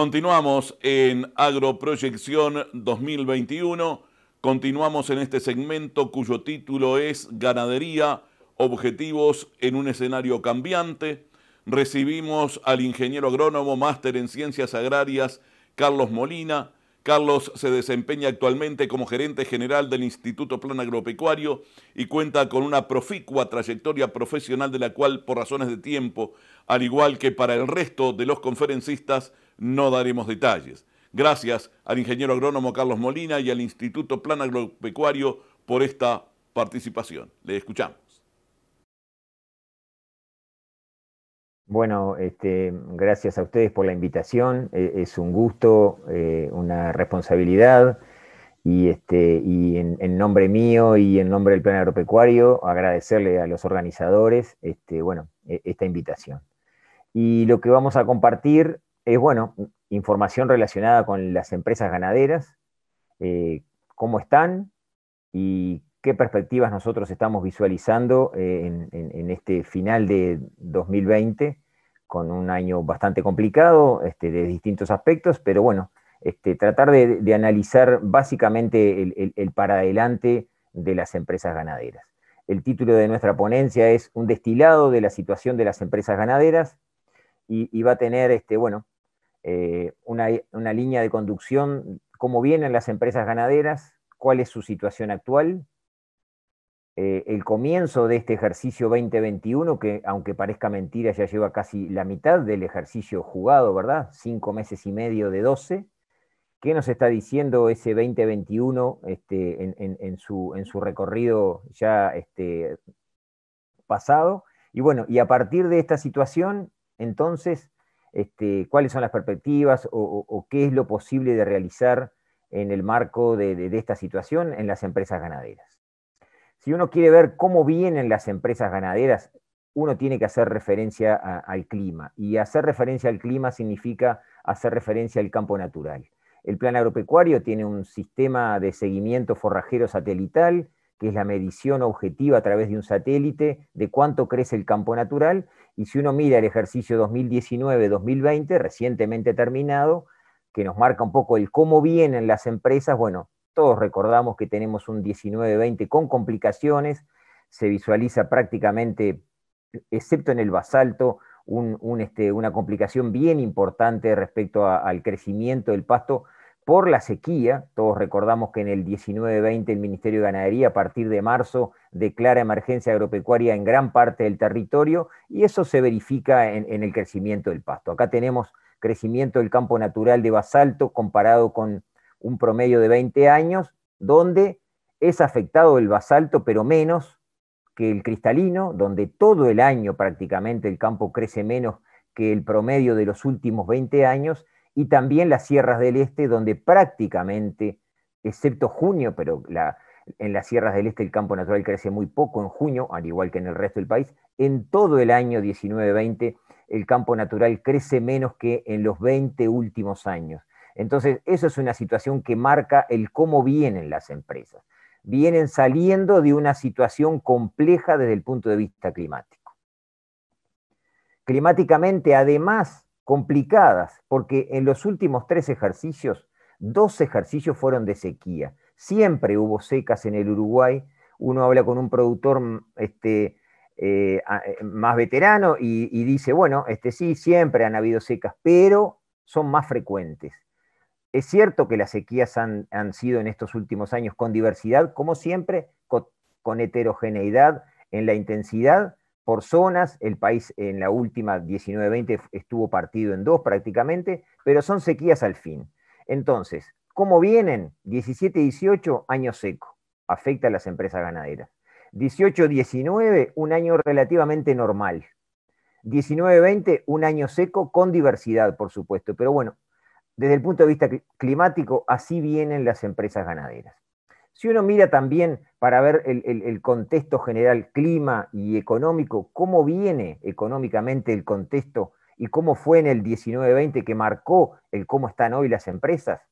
Continuamos en Agroproyección 2021. Continuamos en este segmento cuyo título es Ganadería, Objetivos en un escenario cambiante. Recibimos al ingeniero agrónomo, máster en ciencias agrarias, Carlos Molina, Carlos se desempeña actualmente como gerente general del Instituto Plan Agropecuario y cuenta con una proficua trayectoria profesional de la cual, por razones de tiempo, al igual que para el resto de los conferencistas, no daremos detalles. Gracias al ingeniero agrónomo Carlos Molina y al Instituto Plan Agropecuario por esta participación. Le escuchamos. Bueno, este, gracias a ustedes por la invitación. Eh, es un gusto, eh, una responsabilidad. Y, este, en, nombre mío y en nombre del Plan Agropecuario, agradecerle a los organizadores este, bueno, e, esta invitación. Y lo que vamos a compartir es bueno, información relacionada con las empresas ganaderas, eh, cómo están y qué perspectivas nosotros estamos visualizando eh, en, este final de 2020, con un año bastante complicado este, de distintos aspectos, pero bueno, este, tratar de, analizar básicamente el, para adelante de las empresas ganaderas. El título de nuestra ponencia es Un destilado de la situación de las empresas ganaderas y, va a tener, este, bueno, eh, una línea de conducción, cómo vienen las empresas ganaderas, cuál es su situación actual, eh, el comienzo de este ejercicio 2021, que aunque parezca mentira, ya lleva casi la mitad del ejercicio jugado, ¿verdad? Cinco meses y medio de 12. ¿Qué nos está diciendo ese 2021 este, en, su, recorrido ya este, pasado? Y bueno, y a partir de esta situación, entonces, este, cuáles son las perspectivas o, qué es lo posible de realizar en el marco de esta situación en las empresas ganaderas. Si uno quiere ver cómo vienen las empresas ganaderas, uno tiene que hacer referencia al clima. Y hacer referencia al clima significa hacer referencia al campo natural. El plan agropecuario tiene un sistema de seguimiento forrajero satelital, que es la medición objetiva a través de un satélite de cuánto crece el campo natural. Y si uno mira el ejercicio 2019-2020, recientemente terminado, que nos marca un poco el cómo vienen las empresas, bueno, todos recordamos que tenemos un 19-20 con complicaciones, se visualiza prácticamente, excepto en el basalto, este, una complicación bien importante respecto al crecimiento del pasto por la sequía. Todos recordamos que en el 19-20 el Ministerio de Ganadería a partir de marzo declara emergencia agropecuaria en gran parte del territorio y eso se verifica en el crecimiento del pasto. Acá tenemos crecimiento del campo natural de basalto comparado con un promedio de 20 años, donde es afectado el basalto, pero menos que el cristalino, donde todo el año prácticamente el campo crece menos que el promedio de los últimos 20 años, y también las sierras del este, donde prácticamente, excepto junio, pero en las sierras del este el campo natural crece muy poco en junio, al igual que en el resto del país, en todo el año 19-20 el campo natural crece menos que en los 20 últimos años. Entonces, eso es una situación que marca el cómo vienen las empresas. Vienen saliendo de una situación compleja desde el punto de vista climático. Climáticamente, además, complicadas, porque en los últimos tres ejercicios, dos ejercicios fueron de sequía. Siempre hubo secas en el Uruguay. Uno habla con un productor mm, este, eh, eh, más veterano y, y, dice, bueno, este, sí, siempre han habido secas, pero son más frecuentes. Es cierto que las sequías han, sido en estos últimos años con diversidad, como siempre, con, heterogeneidad en la intensidad, por zonas, el país en la última 19-20 estuvo partido en dos prácticamente, pero son sequías al fin. Entonces, ¿cómo vienen? 17-18, año seco, afecta a las empresas ganaderas. 18-19, un año relativamente normal. 19-20, un año seco con diversidad, por supuesto, pero bueno, desde el punto de vista climático, así vienen las empresas ganaderas. Si uno mira también para ver el, contexto general clima y económico, cómo viene económicamente el contexto y cómo fue en el 19 que marcó el cómo están hoy las empresas,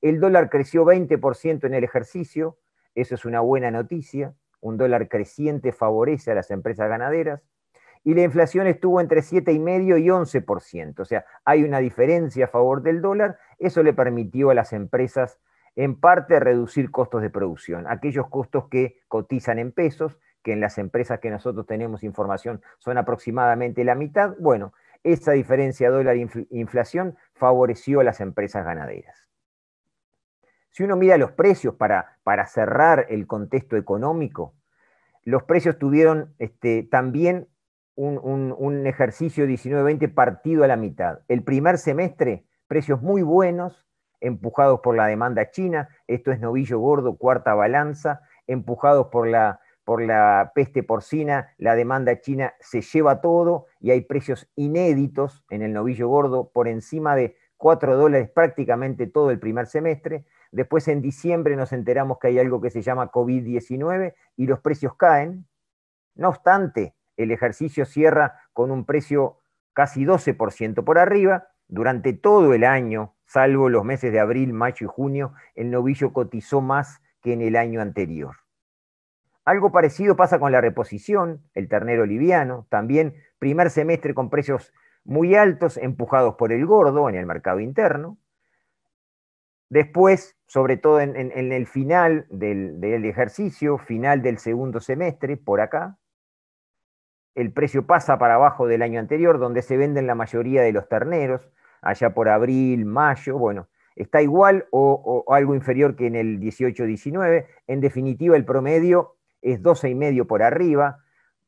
el dólar creció 20% en el ejercicio, eso es una buena noticia, un dólar creciente favorece a las empresas ganaderas, y la inflación estuvo entre 7,5 y 11%. O sea, hay una diferencia a favor del dólar. Eso le permitió a las empresas en parte reducir costos de producción, aquellos costos que cotizan en pesos, que en las empresas que nosotros tenemos información son aproximadamente la mitad. Bueno, esa diferencia dólar-inflación favoreció a las empresas ganaderas. Si uno mira los precios para, para cerrar el contexto económico, los precios tuvieron este, también un, ejercicio 19-20 partido a la mitad. El primer semestre, precios muy buenos, empujados por la demanda china, esto es novillo gordo, cuarta balanza, empujados por la, por la peste porcina, la demanda china se lleva todo y hay precios inéditos en el novillo gordo por encima de 4 dólares prácticamente todo el primer semestre. Después en diciembre nos enteramos que hay algo que se llama COVID-19 y los precios caen. No obstante, el ejercicio cierra con un precio casi 12% por arriba. Durante todo el año, salvo los meses de abril, mayo y junio, el novillo cotizó más que en el año anterior. Algo parecido pasa con la reposición, el ternero liviano, también primer semestre con precios muy altos empujados por el gordo en el mercado interno. Después, sobre todo en, el final del ejercicio, final del segundo semestre, por acá, el precio pasa para abajo del año anterior, donde se venden la mayoría de los terneros, allá por abril, mayo, bueno, está igual o, algo inferior que en el 18-19. En definitiva, el promedio es 12,5 por arriba,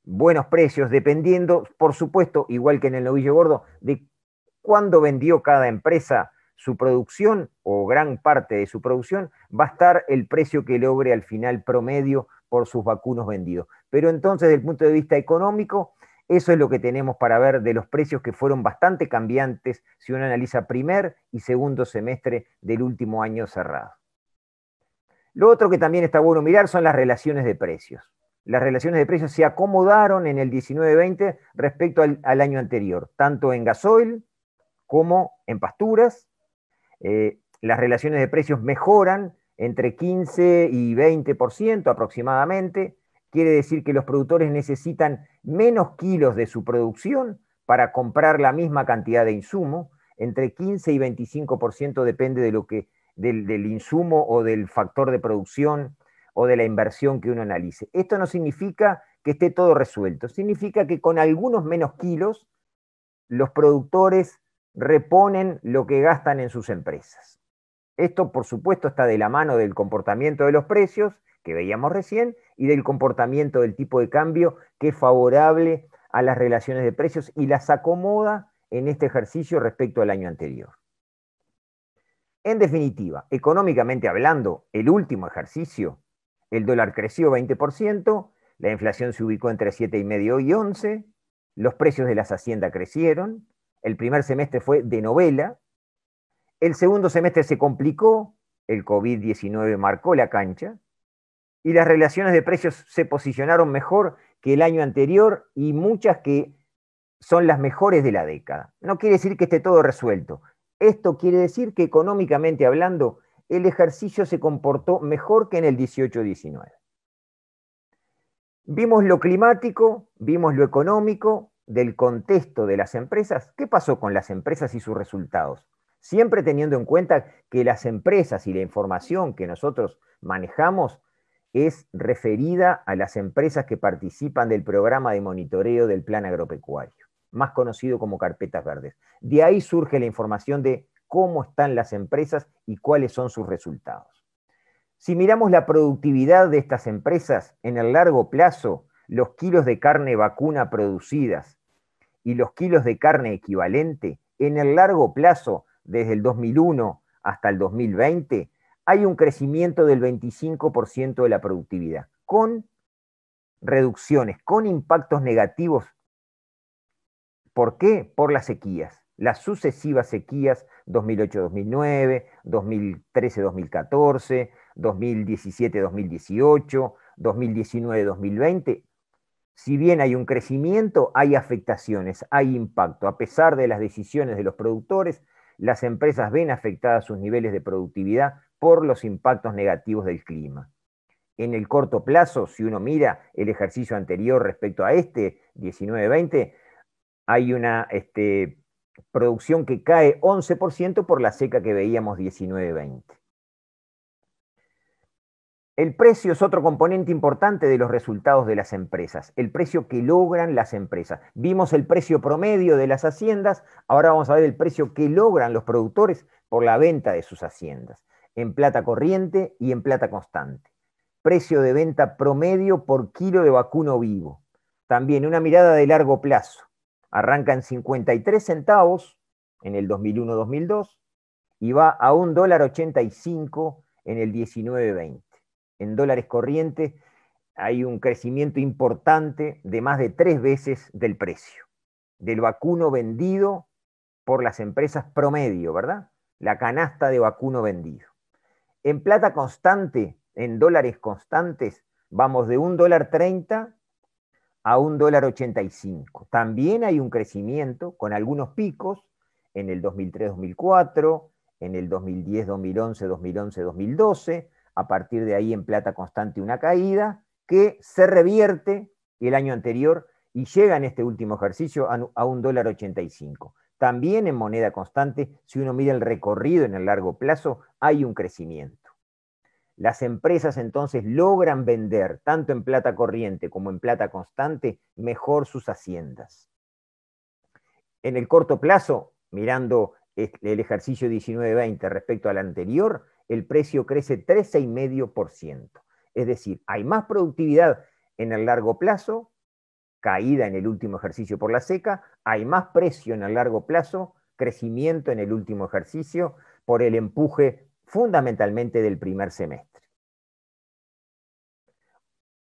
buenos precios, dependiendo, por supuesto, igual que en el novillo gordo, de cuándo vendió cada empresa su producción o gran parte de su producción, va a estar el precio que logre al final promedio por sus vacunos vendidos. Pero entonces, desde el punto de vista económico, eso es lo que tenemos para ver de los precios que fueron bastante cambiantes si uno analiza primer y segundo semestre del último año cerrado. Lo otro que también está bueno mirar son las relaciones de precios. Las relaciones de precios se acomodaron en el 19-20 respecto al, año anterior, tanto en gasoil como en pasturas. Eh, las relaciones de precios mejoran entre 15 y 20% aproximadamente. Quiere decir que los productores necesitan menos kilos de su producción para comprar la misma cantidad de insumo. Entre 15 y 25% depende de lo que, del insumo o del factor de producción o de la inversión que uno analice. Esto no significa que esté todo resuelto, significa que con algunos menos kilos los productores reponen lo que gastan en sus empresas. Esto, por supuesto, está de la mano del comportamiento de los precios, que veíamos recién, y del comportamiento del tipo de cambio, que es favorable a las relaciones de precios y las acomoda en este ejercicio respecto al año anterior. En definitiva, económicamente hablando, el último ejercicio, el dólar creció 20%, la inflación se ubicó entre 7,5 y 11, los precios de las haciendas crecieron, el primer semestre fue de novela, el segundo semestre se complicó, el COVID-19 marcó la cancha y las relaciones de precios se posicionaron mejor que el año anterior y muchas que son las mejores de la década. No quiere decir que esté todo resuelto. Esto quiere decir que económicamente hablando, el ejercicio se comportó mejor que en el 18-19. Vimos lo climático, vimos lo económico, del contexto de las empresas. ¿Qué pasó con las empresas y sus resultados? siempre teniendo en cuenta que las empresas y la información que nosotros manejamos es referida a las empresas que participan del programa de monitoreo del plan agropecuario, más conocido como carpetas verdes. De ahí surge la información de cómo están las empresas y cuáles son sus resultados. Si miramos la productividad de estas empresas en el largo plazo, los kilos de carne vacuna producidas y los kilos de carne equivalente, en el largo plazo desde el 2001 hasta el 2020, hay un crecimiento del 25% de la productividad, con reducciones, con impactos negativos. ¿Por qué? Por las sequías, las sucesivas sequías 2008-2009, 2013-2014, 2017-2018, 2019-2020. Si bien hay un crecimiento, hay afectaciones, hay impacto, a pesar de las decisiones de los productores, las empresas ven afectadas sus niveles de productividad por los impactos negativos del clima. En el corto plazo, si uno mira el ejercicio anterior respecto a este, 19-20, hay una este, producción que cae 11% por la seca que veíamos 19-20. El precio es otro componente importante de los resultados de las empresas, el precio que logran las empresas. Vimos el precio promedio de las haciendas, ahora vamos a ver el precio que logran los productores por la venta de sus haciendas, en plata corriente y en plata constante. Precio de venta promedio por kilo de vacuno vivo. También una mirada de largo plazo. Arranca en 53 centavos en el 2001-2002 y va a un dólar 85 en el 19-20 en dólares corrientes hay un crecimiento importante de más de tres veces del precio del vacuno vendido por las empresas promedio, ¿verdad? La canasta de vacuno vendido. En plata constante, en dólares constantes, vamos de un dólar a un dólar 85. También hay un crecimiento con algunos picos en el 2003-2004, en el 2010-2011, 2011-2012, a partir de ahí en plata constante una caída que se revierte el año anterior y llega en este último ejercicio a un dólar 85. También en moneda constante, si uno mira el recorrido en el largo plazo, hay un crecimiento. Las empresas entonces logran vender, tanto en plata corriente como en plata constante, mejor sus haciendas. En el corto plazo, mirando el ejercicio 19-20 respecto al anterior, el precio crece 13,5%. Es decir, hay más productividad en el largo plazo, caída en el último ejercicio por la seca, hay más precio en el largo plazo, crecimiento en el último ejercicio por el empuje fundamentalmente del primer semestre.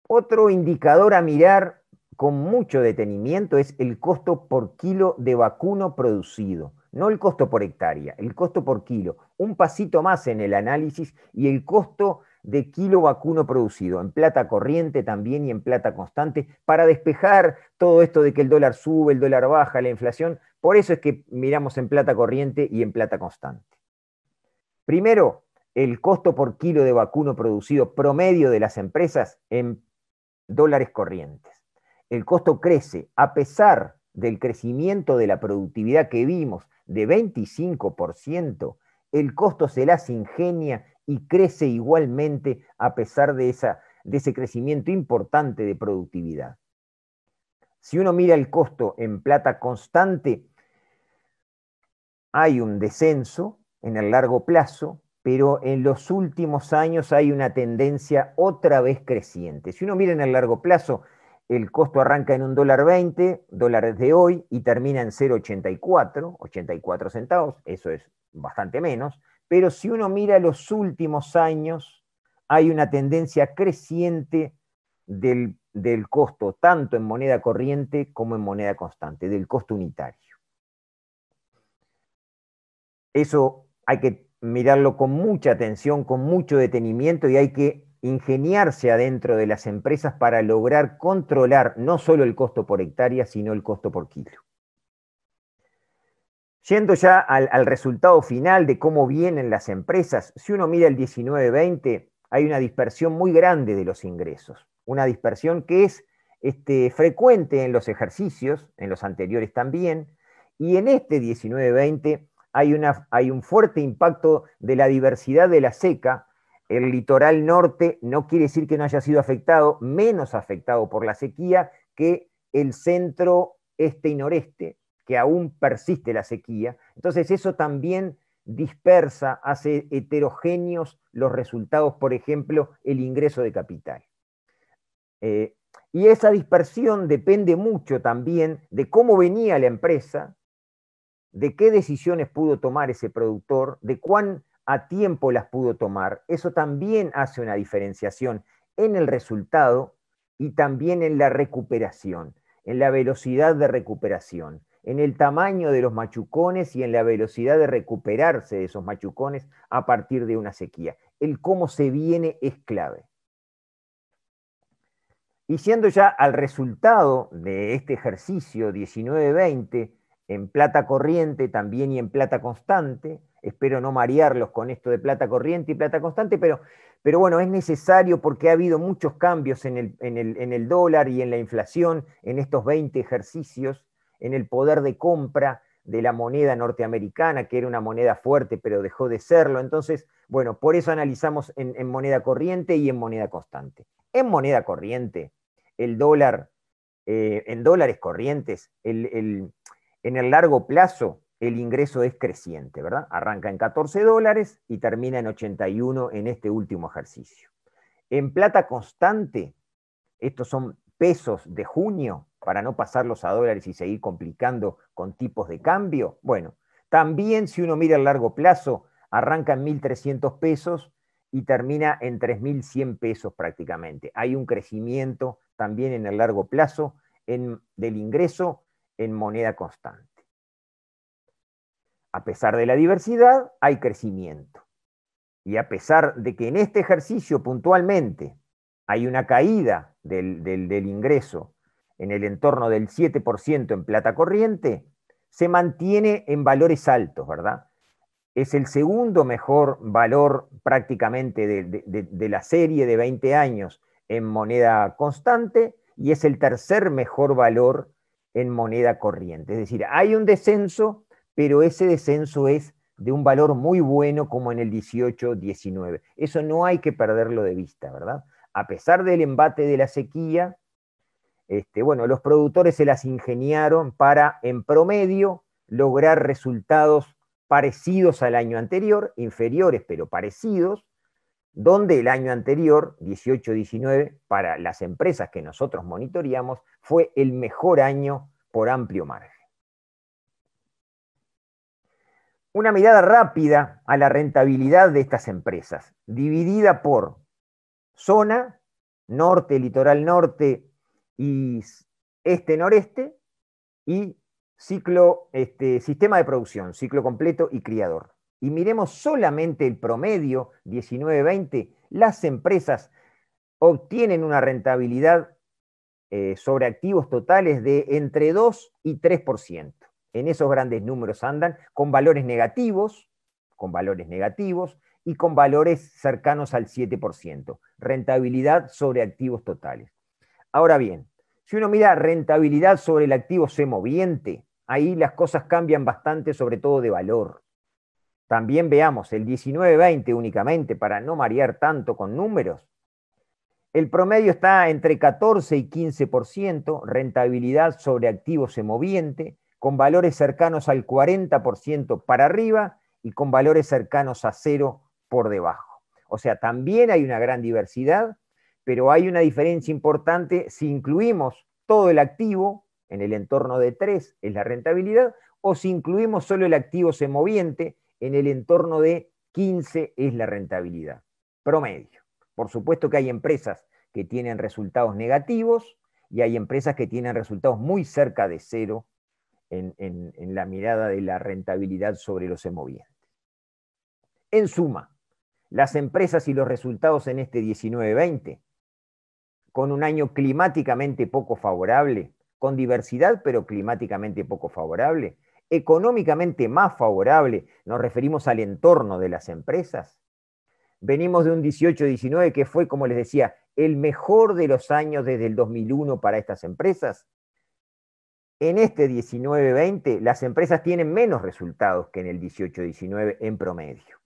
Otro indicador a mirar con mucho detenimiento es el costo por kilo de vacuno producido, no el costo por hectárea, el costo por kilo un pasito más en el análisis y el costo de kilo vacuno producido, en plata corriente también y en plata constante, para despejar todo esto de que el dólar sube, el dólar baja, la inflación. Por eso es que miramos en plata corriente y en plata constante. Primero, el costo por kilo de vacuno producido promedio de las empresas en dólares corrientes. El costo crece a pesar del crecimiento de la productividad que vimos de 25% el costo se las ingenia y crece igualmente a pesar de, ese crecimiento importante de productividad. Si uno mira el costo en plata constante, hay un descenso en el largo plazo, pero en los últimos años hay una tendencia otra vez creciente. Si uno mira en el largo plazo, el costo arranca en un dólar 20, dólares de hoy, y termina en 0,84, 84 centavos, eso es bastante menos, pero si uno mira los últimos años, hay una tendencia creciente del, costo, tanto en moneda corriente como en moneda constante, del costo unitario. Eso hay que mirarlo con mucha atención, con mucho detenimiento y hay que ingeniarse adentro de las empresas para lograr controlar no solo el costo por hectárea, sino el costo por kilo. Yendo ya al, resultado final de cómo vienen las empresas, si uno mira el 19-20, hay una dispersión muy grande de los ingresos, una dispersión que es este, frecuente en los ejercicios, en los anteriores también, y en este 19-20 hay, hay un fuerte impacto de la diversidad de la seca. El litoral norte no quiere decir que no haya sido afectado, menos afectado por la sequía que el centro este y noreste que aún persiste la sequía. Entonces eso también dispersa, hace heterogéneos los resultados, por ejemplo, el ingreso de capital. Eh, y esa dispersión depende mucho también de cómo venía la empresa, de qué decisiones pudo tomar ese productor, de cuán a tiempo las pudo tomar. Eso también hace una diferenciación en el resultado y también en la recuperación, en la velocidad de recuperación en el tamaño de los machucones y en la velocidad de recuperarse de esos machucones a partir de una sequía. El cómo se viene es clave. Y siendo ya al resultado de este ejercicio 19-20 en plata corriente también y en plata constante, espero no marearlos con esto de plata corriente y plata constante, pero, pero bueno, es necesario porque ha habido muchos cambios en el, en el dólar y en la inflación en estos 20 ejercicios en el poder de compra de la moneda norteamericana, que era una moneda fuerte, pero dejó de serlo. Entonces, bueno, por eso analizamos en, moneda corriente y en moneda constante. En moneda corriente, el dólar, eh, en dólares corrientes, en el largo plazo, el ingreso es creciente, ¿verdad? Arranca en 14 dólares y termina en 81 en este último ejercicio. En plata constante, estos son pesos de junio para no pasarlos a dólares y seguir complicando con tipos de cambio? Bueno, también si uno mira el largo plazo, arranca en 1.300 pesos y termina en 3.100 pesos prácticamente. Hay un crecimiento también en el largo plazo en, del ingreso en moneda constante. A pesar de la diversidad, hay crecimiento. Y a pesar de que en este ejercicio puntualmente hay una caída del, ingreso en el entorno del 7% en plata corriente, se mantiene en valores altos, ¿verdad? Es el segundo mejor valor prácticamente de, de, la serie de 20 años en moneda constante y es el tercer mejor valor en moneda corriente. Es decir, hay un descenso, pero ese descenso es de un valor muy bueno como en el 18-19. Eso no hay que perderlo de vista, ¿verdad? a pesar del embate de la sequía, este, bueno, los productores se las ingeniaron para, en promedio, lograr resultados parecidos al año anterior, inferiores pero parecidos, donde el año anterior, 18-19, para las empresas que nosotros monitoreamos, fue el mejor año por amplio margen. Una mirada rápida a la rentabilidad de estas empresas, dividida por zona, norte, litoral norte y este-noreste, y ciclo, este, sistema de producción, ciclo completo y criador. Y miremos solamente el promedio 19-20, las empresas obtienen una rentabilidad eh, sobre activos totales de entre 2 y 3%. En esos grandes números andan con valores negativos, con valores negativos, y con valores cercanos al 7%, rentabilidad sobre activos totales. Ahora bien, si uno mira rentabilidad sobre el activo se moviente, ahí las cosas cambian bastante, sobre todo de valor. También veamos el 19-20 únicamente para no marear tanto con números. El promedio está entre 14 y 15%, rentabilidad sobre activos se moviente, con valores cercanos al 40% para arriba y con valores cercanos a 0%, por debajo. O sea, también hay una gran diversidad, pero hay una diferencia importante si incluimos todo el activo en el entorno de 3, es la rentabilidad, o si incluimos solo el activo semoviente en el entorno de 15, es la rentabilidad. Promedio. Por supuesto que hay empresas que tienen resultados negativos y hay empresas que tienen resultados muy cerca de cero en, la mirada de la rentabilidad sobre los semovientes. En suma, las empresas y los resultados en este 19-20, con un año climáticamente poco favorable, con diversidad pero climáticamente poco favorable, económicamente más favorable, nos referimos al entorno de las empresas. Venimos de un 18-19 que fue, como les decía, el mejor de los años desde el 2001 para estas empresas. En este 19-20, las empresas tienen menos resultados que en el 18-19 en promedio.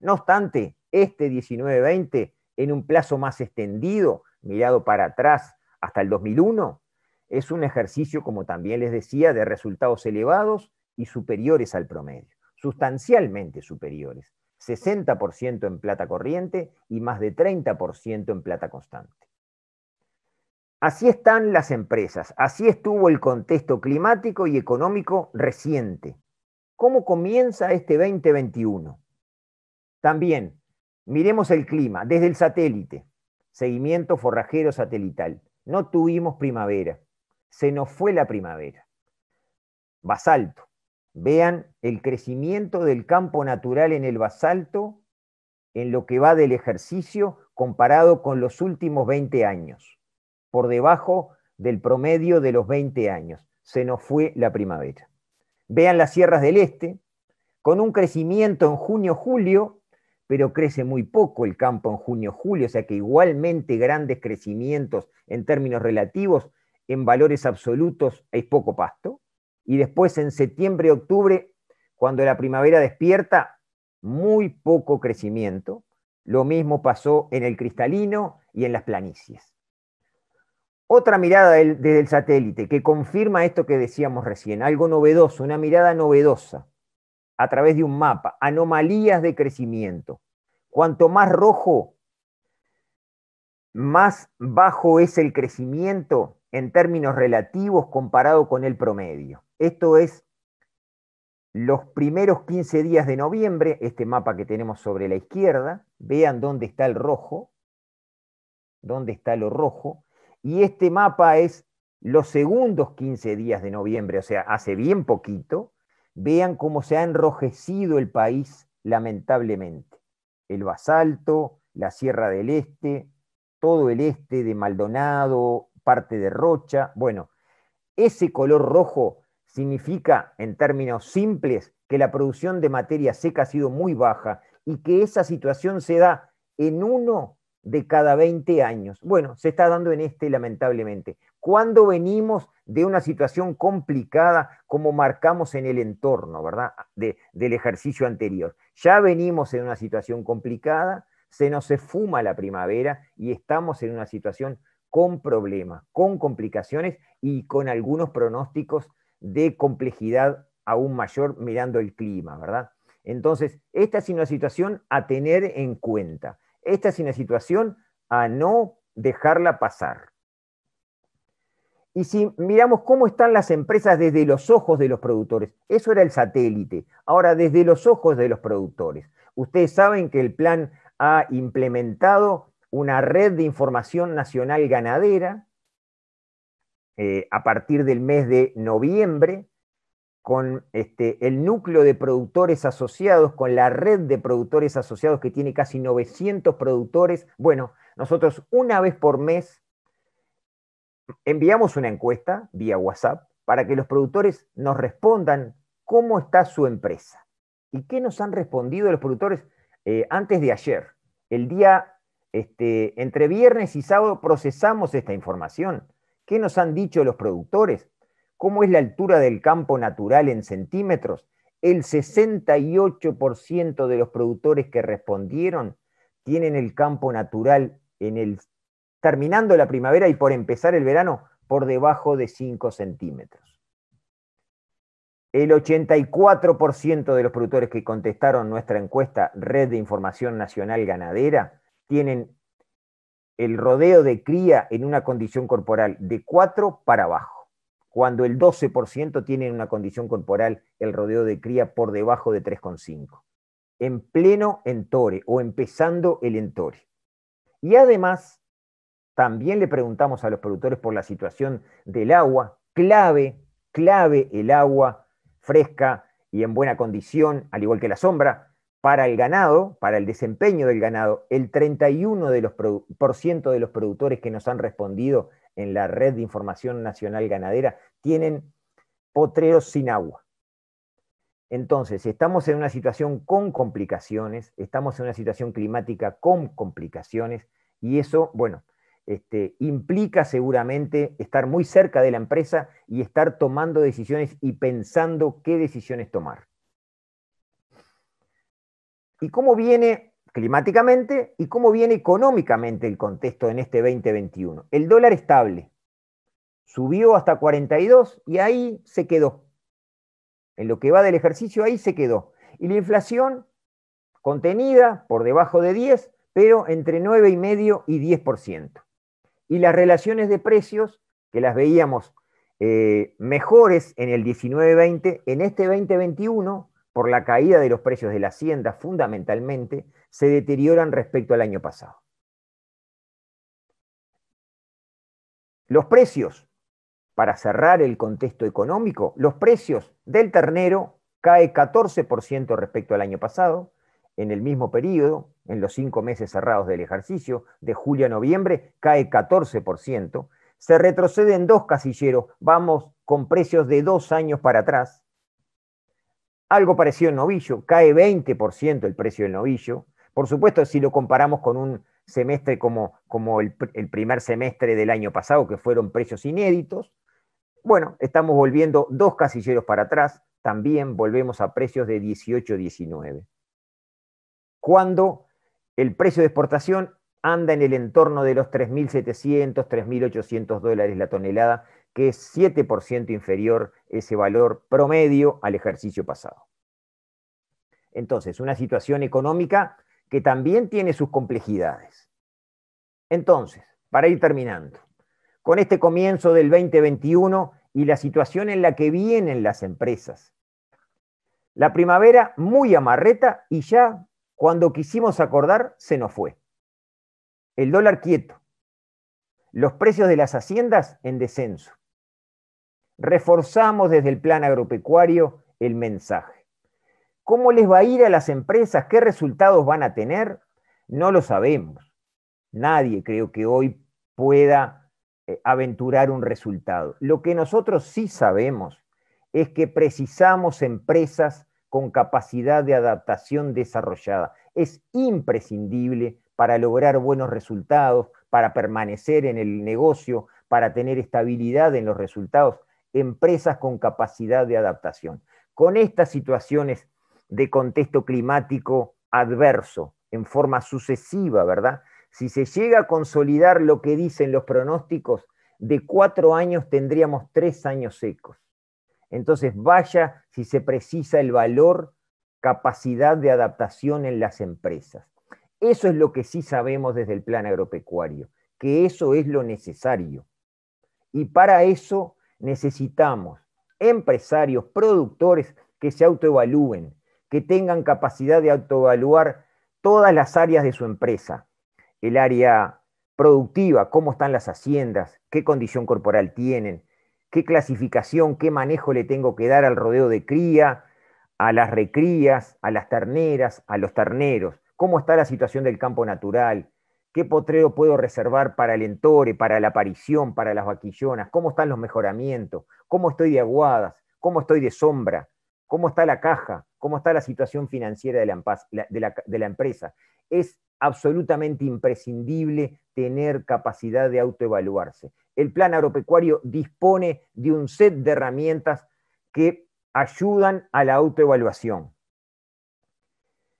No obstante, este 19 en un plazo más extendido, mirado para atrás hasta el 2001, es un ejercicio, como también les decía, de resultados elevados y superiores al promedio, sustancialmente superiores, 60% en plata corriente y más de 30% en plata constante. Así están las empresas, así estuvo el contexto climático y económico reciente. ¿Cómo comienza este 2021? También, miremos el clima desde el satélite, seguimiento forrajero satelital. No tuvimos primavera, se nos fue la primavera. Basalto. Vean el crecimiento del campo natural en el basalto en lo que va del ejercicio comparado con los últimos 20 años, por debajo del promedio de los 20 años. Se nos fue la primavera. Vean las sierras del este, con un crecimiento en junio-julio pero crece muy poco el campo en junio-julio, o sea que igualmente grandes crecimientos en términos relativos, en valores absolutos hay poco pasto. Y después en septiembre-octubre, cuando la primavera despierta, muy poco crecimiento. Lo mismo pasó en el cristalino y en las planicies. Otra mirada del, desde el satélite que confirma esto que decíamos recién, algo novedoso, una mirada novedosa a través de un mapa, anomalías de crecimiento. Cuanto más rojo, más bajo es el crecimiento en términos relativos comparado con el promedio. Esto es los primeros 15 días de noviembre, este mapa que tenemos sobre la izquierda, vean dónde está el rojo, dónde está lo rojo, y este mapa es los segundos 15 días de noviembre, o sea, hace bien poquito, Vean cómo se ha enrojecido el país, lamentablemente. El basalto, la Sierra del Este, todo el este de Maldonado, parte de Rocha. Bueno, ese color rojo significa, en términos simples, que la producción de materia seca ha sido muy baja y que esa situación se da en uno de cada 20 años. Bueno, se está dando en este, lamentablemente cuando venimos de una situación complicada como marcamos en el entorno, ¿verdad? del ejercicio anterior. Ya venimos en una situación complicada, se nos fuma la primavera y estamos en una situación con problemas, con complicaciones y con algunos pronósticos de complejidad aún mayor mirando el clima, ¿verdad? Entonces, esta es una situación a tener en cuenta. Esta es una situación a no dejarla pasar. Y si miramos cómo están las empresas desde los ojos de los productores, eso era el satélite. Ahora, desde los ojos de los productores, ustedes saben que el plan ha implementado una red de información nacional ganadera eh, a partir del mes de noviembre con este, el núcleo de productores asociados, con la red de productores asociados que tiene casi 900 productores. Bueno, nosotros una vez por mes enviamos una encuesta vía WhatsApp para que los productores nos respondan cómo está su empresa. ¿Y qué nos han respondido los productores eh, antes de ayer? El día, este, entre viernes y sábado procesamos esta información. ¿Qué nos han dicho los productores? ¿Cómo es la altura del campo natural en centímetros? El 68% de los productores que respondieron tienen el campo natural en el terminando la primavera y por empezar el verano por debajo de 5 centímetros. El 84% de los productores que contestaron nuestra encuesta Red de Información Nacional Ganadera tienen el rodeo de cría en una condición corporal de 4 para abajo, cuando el 12% tiene una condición corporal el rodeo de cría por debajo de 3,5, en pleno entore o empezando el entore. Y además, también le preguntamos a los productores por la situación del agua, clave, clave el agua fresca y en buena condición, al igual que la sombra, para el ganado, para el desempeño del ganado. El 31% de los, productores que nos han respondido en la red de información nacional ganadera tienen potreros sin agua. Entonces, estamos en una situación con complicaciones, estamos en una situación climática con complicaciones y eso, bueno, este, implica seguramente estar muy cerca de la empresa y estar tomando decisiones y pensando qué decisiones tomar. ¿Y cómo viene climáticamente y cómo viene económicamente el contexto en este 2021? El dólar estable subió hasta 42 y ahí se quedó. En lo que va del ejercicio, ahí se quedó. Y la inflación contenida por debajo de 10, pero entre 9,5 y 10% y las relaciones de precios, que las veíamos eh, mejores en el 19-20, en este 2021, por la caída de los precios de la hacienda fundamentalmente, se deterioran respecto al año pasado. Los precios, para cerrar el contexto económico, los precios del ternero cae 14% respecto al año pasado, en el mismo periodo, en los cinco meses cerrados del ejercicio, de julio a noviembre, cae 14%. Se retrocede en dos casilleros, vamos con precios de dos años para atrás. Algo parecido en novillo, cae 20% el precio del novillo. Por supuesto, si lo comparamos con un semestre como, como el, primer semestre del año pasado, que fueron precios inéditos, bueno, estamos volviendo dos casilleros para atrás, también volvemos a precios de 18-19. Cuando el precio de exportación anda en el entorno de los 3.700, 3.800 dólares la tonelada, que es 7% inferior ese valor promedio al ejercicio pasado. Entonces, una situación económica que también tiene sus complejidades. Entonces, para ir terminando, con este comienzo del 2021 y la situación en la que vienen las empresas, la primavera muy amarreta y ya cuando quisimos acordar, se nos fue. El dólar quieto. Los precios de las haciendas en descenso. Reforzamos desde el plan agropecuario el mensaje. ¿Cómo les va a ir a las empresas? ¿Qué resultados van a tener? No lo sabemos. Nadie creo que hoy pueda eh, aventurar un resultado. Lo que nosotros sí sabemos es que precisamos empresas con capacidad de adaptación desarrollada. Es imprescindible para lograr buenos resultados, para permanecer en el negocio, para tener estabilidad en los resultados, empresas con capacidad de adaptación. Con estas situaciones de contexto climático adverso, en forma sucesiva, ¿verdad? Si se llega a consolidar lo que dicen los pronósticos, de cuatro años tendríamos tres años secos. Entonces, vaya si se precisa el valor, capacidad de adaptación en las empresas. Eso es lo que sí sabemos desde el plan agropecuario, que eso es lo necesario. Y para eso necesitamos empresarios, productores que se autoevalúen, que tengan capacidad de autoevaluar todas las áreas de su empresa, el área productiva, cómo están las haciendas, qué condición corporal tienen, qué clasificación, qué manejo le tengo que dar al rodeo de cría, a las recrías, a las terneras, a los terneros, cómo está la situación del campo natural, qué potrero puedo reservar para el entore, para la aparición, para las vaquillonas, cómo están los mejoramientos, cómo estoy de aguadas, cómo estoy de sombra, cómo está la caja, cómo está la situación financiera de la, de la empresa. Es absolutamente imprescindible tener capacidad de autoevaluarse el plan agropecuario dispone de un set de herramientas que ayudan a la autoevaluación.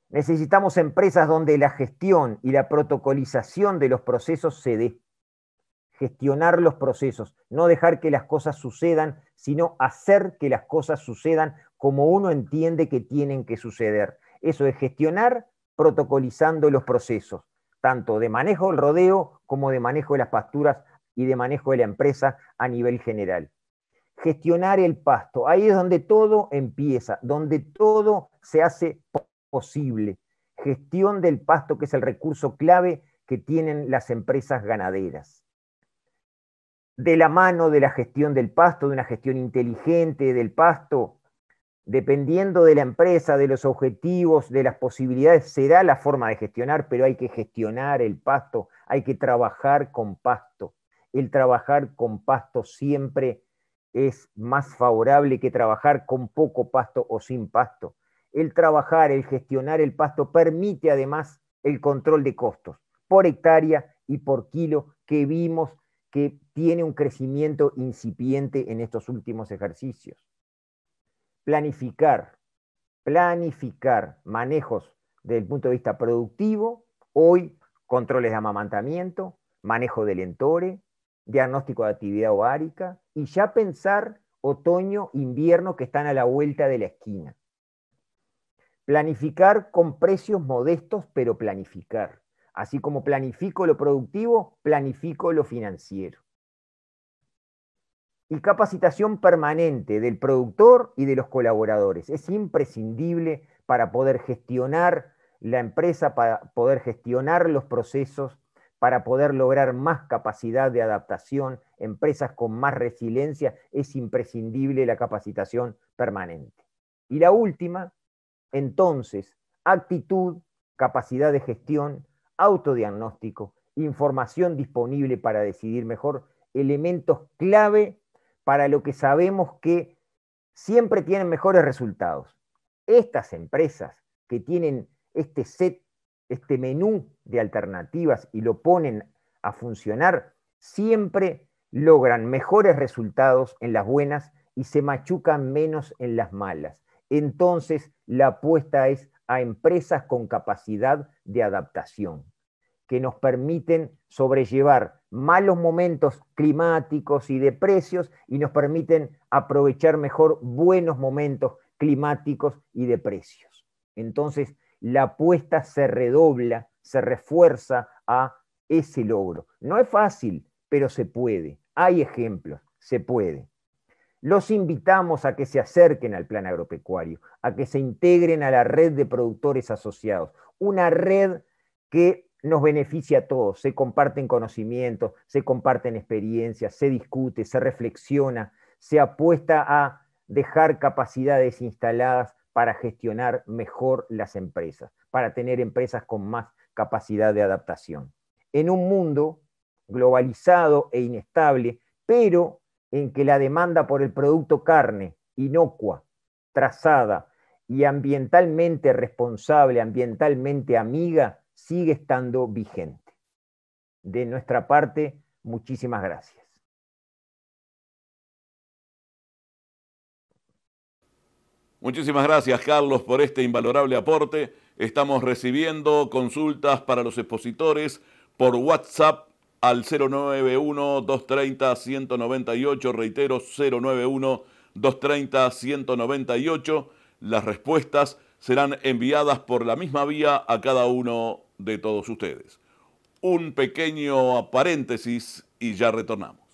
Necesitamos empresas donde la gestión y la protocolización de los procesos se dé. Gestionar los procesos, no dejar que las cosas sucedan, sino hacer que las cosas sucedan como uno entiende que tienen que suceder. Eso es gestionar protocolizando los procesos, tanto de manejo del rodeo como de manejo de las pasturas y de manejo de la empresa a nivel general. Gestionar el pasto, ahí es donde todo empieza, donde todo se hace posible. Gestión del pasto, que es el recurso clave que tienen las empresas ganaderas. De la mano de la gestión del pasto, de una gestión inteligente del pasto, dependiendo de la empresa, de los objetivos, de las posibilidades, será la forma de gestionar, pero hay que gestionar el pasto, hay que trabajar con pasto el trabajar con pasto siempre es más favorable que trabajar con poco pasto o sin pasto. El trabajar, el gestionar el pasto permite además el control de costos por hectárea y por kilo que vimos que tiene un crecimiento incipiente en estos últimos ejercicios. Planificar, planificar manejos desde el punto de vista productivo, hoy controles de amamantamiento, manejo del entore, diagnóstico de actividad ovárica y ya pensar otoño, invierno que están a la vuelta de la esquina. Planificar con precios modestos, pero planificar. Así como planifico lo productivo, planifico lo financiero. Y capacitación permanente del productor y de los colaboradores. Es imprescindible para poder gestionar la empresa, para poder gestionar los procesos para poder lograr más capacidad de adaptación, empresas con más resiliencia, es imprescindible la capacitación permanente. Y la última, entonces, actitud, capacidad de gestión, autodiagnóstico, información disponible para decidir mejor, elementos clave para lo que sabemos que siempre tienen mejores resultados. Estas empresas que tienen este set este menú de alternativas y lo ponen a funcionar, siempre logran mejores resultados en las buenas y se machucan menos en las malas. Entonces, la apuesta es a empresas con capacidad de adaptación, que nos permiten sobrellevar malos momentos climáticos y de precios y nos permiten aprovechar mejor buenos momentos climáticos y de precios. Entonces, la apuesta se redobla, se refuerza a ese logro. No es fácil, pero se puede. Hay ejemplos, se puede. Los invitamos a que se acerquen al plan agropecuario, a que se integren a la red de productores asociados, una red que nos beneficia a todos, se comparten conocimientos, se comparten experiencias, se discute, se reflexiona, se apuesta a dejar capacidades instaladas para gestionar mejor las empresas, para tener empresas con más capacidad de adaptación. En un mundo globalizado e inestable, pero en que la demanda por el producto carne, inocua, trazada y ambientalmente responsable, ambientalmente amiga, sigue estando vigente. De nuestra parte, muchísimas gracias. Muchísimas gracias, Carlos, por este invalorable aporte. Estamos recibiendo consultas para los expositores por WhatsApp al 091-230-198, reitero, 091-230-198. Las respuestas serán enviadas por la misma vía a cada uno de todos ustedes. Un pequeño paréntesis y ya retornamos.